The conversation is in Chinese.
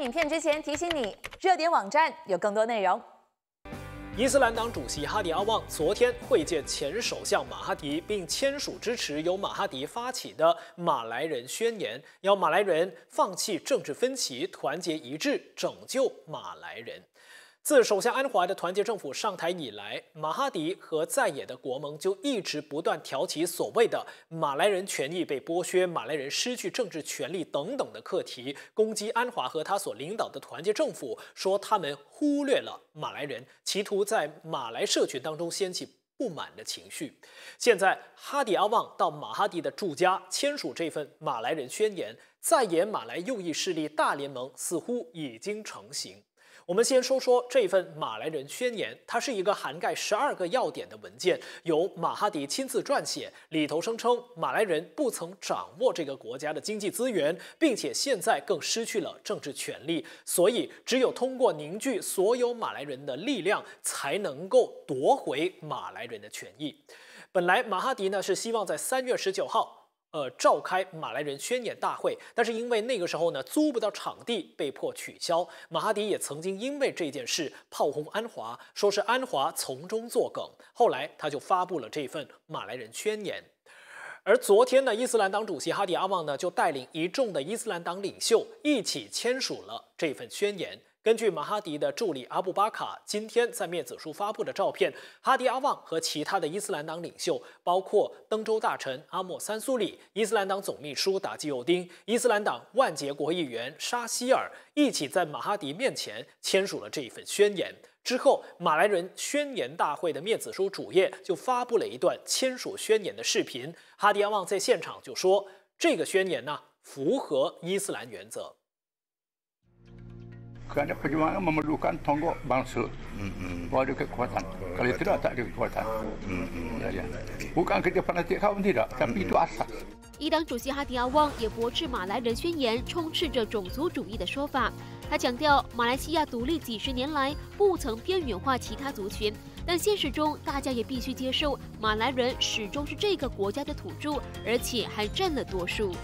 影片之前提醒你，热点网站有更多内容。伊斯兰党主席哈迪阿旺昨天会见前首相马哈迪，并签署支持由马哈迪发起的马来人宣言，要马来人放弃政治分歧，团结一致，拯救马来人。自首相安华的团结政府上台以来，马哈迪和在野的国盟就一直不断挑起所谓的马来人权益被剥削、马来人失去政治权利等等的课题，攻击安华和他所领导的团结政府，说他们忽略了马来人，企图在马来社群当中掀起不满的情绪。现在哈迪阿旺到马哈迪的住家签署这份马来人宣言，在野马来右翼势力大联盟似乎已经成型。我们先说说这份马来人宣言，它是一个涵盖十二个要点的文件，由马哈迪亲自撰写。里头声称，马来人不曾掌握这个国家的经济资源，并且现在更失去了政治权利，所以只有通过凝聚所有马来人的力量，才能够夺回马来人的权益。本来马哈迪呢是希望在三月十九号。呃，召开马来人宣言大会，但是因为那个时候呢，租不到场地，被迫取消。马哈迪也曾经因为这件事炮轰安华，说是安华从中作梗。后来他就发布了这份马来人宣言。而昨天呢，伊斯兰党主席哈迪阿旺呢，就带领一众的伊斯兰党领袖一起签署了这份宣言。根据马哈迪的助理阿布巴卡今天在面子书发布的照片，哈迪阿旺和其他的伊斯兰党领袖，包括登州大臣阿莫三苏里、伊斯兰党总秘书达吉尤丁、伊斯兰党万杰国议员沙希尔，一起在马哈迪面前签署了这一份宣言。之后，马来人宣言大会的面子书主页就发布了一段签署宣言的视频。哈迪阿旺在现场就说：“这个宣言呢，符合伊斯兰原则。”一党主席哈迪亚旺也驳斥马来人宣言充斥着种族主义的说法，他强调马来西亚独立几十年来不曾边缘化其他族群，但现实中大家也必须接受马来人始终是这个国家的土著，而且还占了多数。